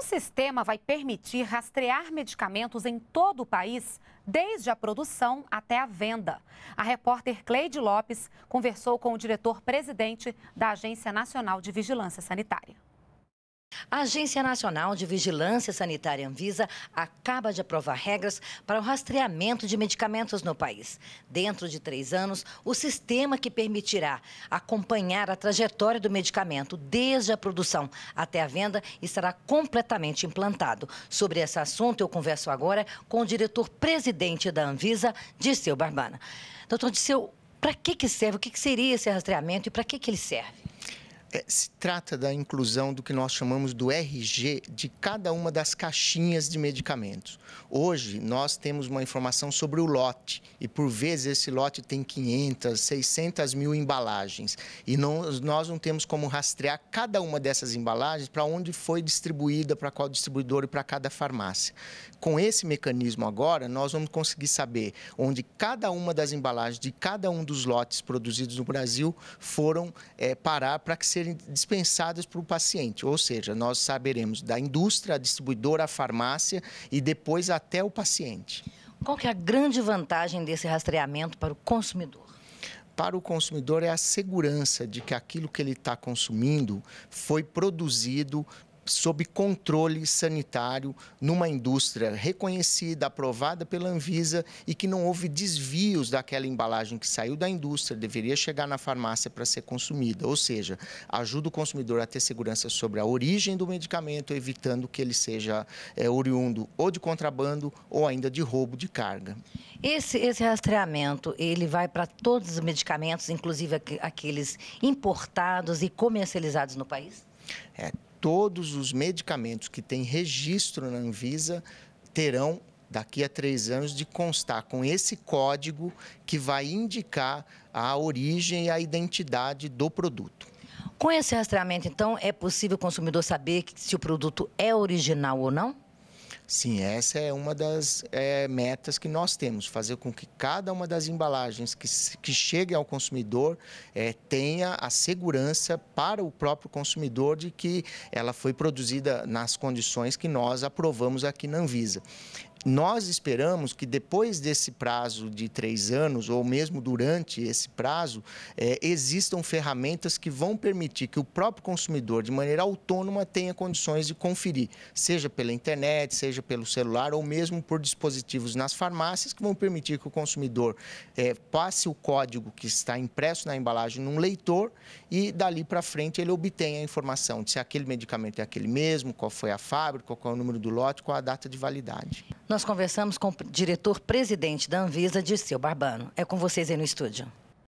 Um sistema vai permitir rastrear medicamentos em todo o país, desde a produção até a venda. A repórter Cleide Lopes conversou com o diretor-presidente da Agência Nacional de Vigilância Sanitária. A Agência Nacional de Vigilância Sanitária Anvisa acaba de aprovar regras para o rastreamento de medicamentos no país. Dentro de três anos, o sistema que permitirá acompanhar a trajetória do medicamento desde a produção até a venda estará completamente implantado. Sobre esse assunto, eu converso agora com o diretor-presidente da Anvisa, Disseu Barbana. Doutor Disseu, para que, que serve? O que, que seria esse rastreamento e para que, que ele serve? É, se trata da inclusão do que nós chamamos do RG de cada uma das caixinhas de medicamentos. Hoje, nós temos uma informação sobre o lote, e por vezes esse lote tem 500, 600 mil embalagens, e não, nós não temos como rastrear cada uma dessas embalagens para onde foi distribuída, para qual distribuidor e para cada farmácia. Com esse mecanismo agora, nós vamos conseguir saber onde cada uma das embalagens de cada um dos lotes produzidos no Brasil foram é, parar para que seja serem dispensadas para o paciente, ou seja, nós saberemos da indústria, a distribuidora, a farmácia e depois até o paciente. Qual que é a grande vantagem desse rastreamento para o consumidor? para o consumidor é a segurança de que aquilo que ele está consumindo foi produzido sob controle sanitário numa indústria reconhecida, aprovada pela Anvisa e que não houve desvios daquela embalagem que saiu da indústria, deveria chegar na farmácia para ser consumida. Ou seja, ajuda o consumidor a ter segurança sobre a origem do medicamento, evitando que ele seja é, oriundo ou de contrabando ou ainda de roubo de carga. Esse, esse rastreamento, ele vai para todos os medicamentos, inclusive aqueles importados e comercializados no país? É, todos os medicamentos que têm registro na Anvisa terão daqui a três anos de constar com esse código que vai indicar a origem e a identidade do produto. Com esse rastreamento, então, é possível o consumidor saber se o produto é original ou não? Sim, essa é uma das é, metas que nós temos, fazer com que cada uma das embalagens que, que chegue ao consumidor é, tenha a segurança para o próprio consumidor de que ela foi produzida nas condições que nós aprovamos aqui na Anvisa. Nós esperamos que depois desse prazo de três anos, ou mesmo durante esse prazo, é, existam ferramentas que vão permitir que o próprio consumidor, de maneira autônoma, tenha condições de conferir, seja pela internet, seja pelo celular, ou mesmo por dispositivos nas farmácias, que vão permitir que o consumidor é, passe o código que está impresso na embalagem num leitor e dali para frente ele obtenha a informação de se aquele medicamento é aquele mesmo, qual foi a fábrica, qual é o número do lote, qual a data de validade. Nós conversamos com o diretor-presidente da Anvisa, Dirceu Barbano. É com vocês aí no estúdio.